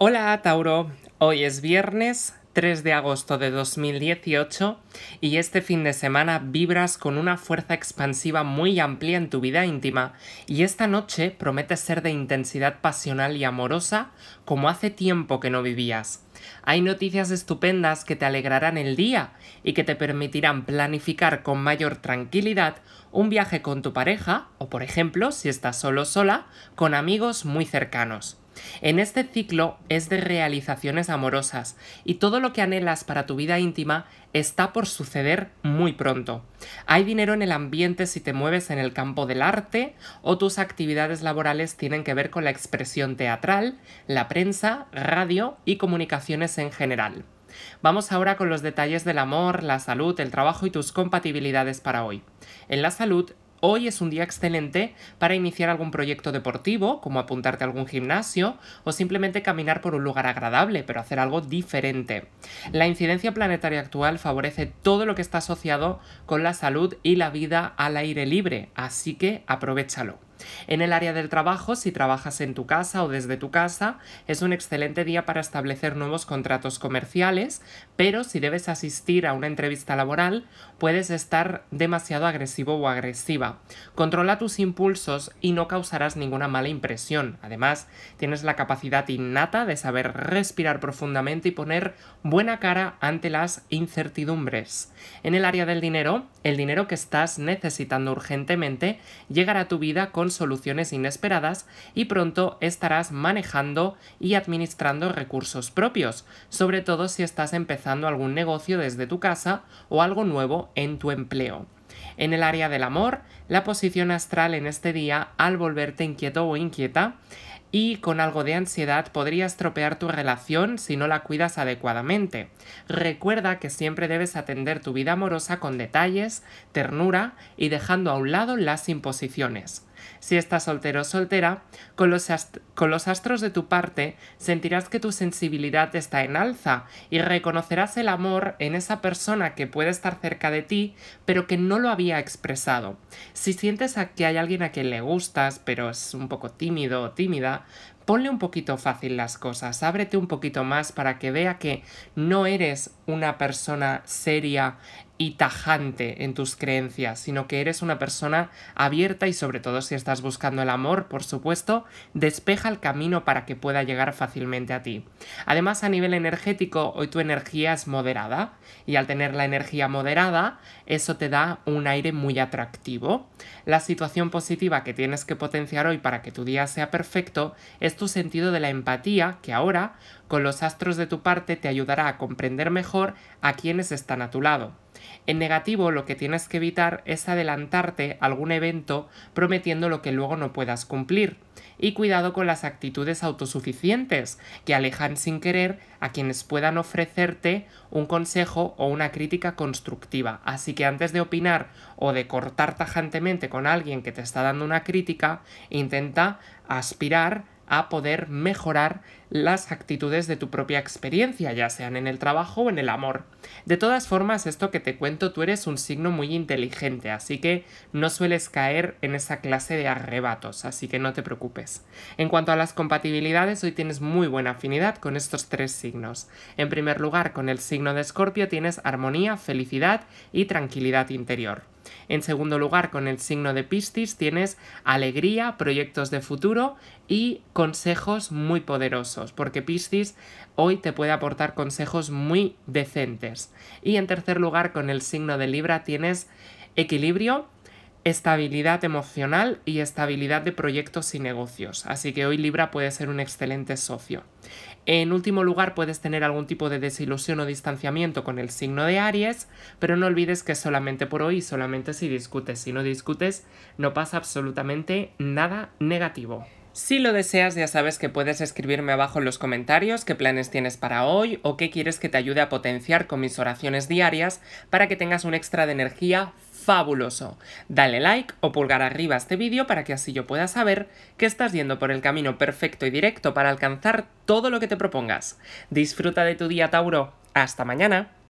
Hola Tauro, hoy es viernes 3 de agosto de 2018 y este fin de semana vibras con una fuerza expansiva muy amplia en tu vida íntima y esta noche promete ser de intensidad pasional y amorosa como hace tiempo que no vivías. Hay noticias estupendas que te alegrarán el día y que te permitirán planificar con mayor tranquilidad un viaje con tu pareja o por ejemplo si estás solo sola con amigos muy cercanos. En este ciclo es de realizaciones amorosas y todo lo que anhelas para tu vida íntima está por suceder muy pronto. Hay dinero en el ambiente si te mueves en el campo del arte o tus actividades laborales tienen que ver con la expresión teatral, la prensa, radio y comunicaciones en general. Vamos ahora con los detalles del amor, la salud, el trabajo y tus compatibilidades para hoy. En la salud, Hoy es un día excelente para iniciar algún proyecto deportivo, como apuntarte a algún gimnasio, o simplemente caminar por un lugar agradable, pero hacer algo diferente. La incidencia planetaria actual favorece todo lo que está asociado con la salud y la vida al aire libre, así que aprovechalo. En el área del trabajo, si trabajas en tu casa o desde tu casa, es un excelente día para establecer nuevos contratos comerciales, pero si debes asistir a una entrevista laboral, puedes estar demasiado agresivo o agresiva. Controla tus impulsos y no causarás ninguna mala impresión. Además, tienes la capacidad innata de saber respirar profundamente y poner buena cara ante las incertidumbres. En el área del dinero, el dinero que estás necesitando urgentemente llegará a tu vida con soluciones inesperadas y pronto estarás manejando y administrando recursos propios, sobre todo si estás empezando algún negocio desde tu casa o algo nuevo en tu empleo. En el área del amor, la posición astral en este día, al volverte inquieto o inquieta, y con algo de ansiedad podría estropear tu relación si no la cuidas adecuadamente. Recuerda que siempre debes atender tu vida amorosa con detalles, ternura y dejando a un lado las imposiciones. Si estás soltero o soltera, con los, astros de tu parte sentirás que tu sensibilidad está en alza y reconocerás el amor en esa persona que puede estar cerca de ti, pero que no lo había expresado. Si sientes que hay alguien a quien le gustas, pero es un poco tímido o tímida, ponle un poquito fácil las cosas, ábrete un poquito más para que vea que no eres una persona seria y tajante en tus creencias, sino que eres una persona abierta y sobre todo si estás buscando el amor, por supuesto, despeja el camino para que pueda llegar fácilmente a ti. Además, a nivel energético, hoy tu energía es moderada y al tener la energía moderada, eso te da un aire muy atractivo. La situación positiva que tienes que potenciar hoy para que tu día sea perfecto es tu sentido de la empatía que ahora, con los astros de tu parte, te ayudará a comprender mejor a quienes están a tu lado. En negativo, lo que tienes que evitar es adelantarte a algún evento prometiendo lo que luego no puedas cumplir. Y cuidado con las actitudes autosuficientes, que alejan sin querer a quienes puedan ofrecerte un consejo o una crítica constructiva. Así que antes de opinar o de cortar tajantemente con alguien que te está dando una crítica, intenta aspirar a poder mejorar las actitudes de tu propia experiencia, ya sean en el trabajo o en el amor. De todas formas, esto que te cuento, tú eres un signo muy inteligente, así que no sueles caer en esa clase de arrebatos, así que no te preocupes. En cuanto a las compatibilidades, hoy tienes muy buena afinidad con estos tres signos. En primer lugar, con el signo de Escorpio tienes armonía, felicidad y tranquilidad interior. En segundo lugar, con el signo de Piscis tienes alegría, proyectos de futuro y consejos muy poderosos, porque Piscis hoy te puede aportar consejos muy decentes. Y en tercer lugar, con el signo de Libra tienes equilibrio estabilidad emocional y estabilidad de proyectos y negocios. Así que hoy Libra puede ser un excelente socio. En último lugar, puedes tener algún tipo de desilusión o distanciamiento con el signo de Aries, pero no olvides que solamente por hoy, solamente si discutes, si no discutes, no pasa absolutamente nada negativo. Si lo deseas, ya sabes que puedes escribirme abajo en los comentarios qué planes tienes para hoy o qué quieres que te ayude a potenciar con mis oraciones diarias para que tengas un extra de energía fabuloso. Dale like o pulgar arriba a este vídeo para que así yo pueda saber que estás yendo por el camino perfecto y directo para alcanzar todo lo que te propongas. Disfruta de tu día Tauro. Hasta mañana.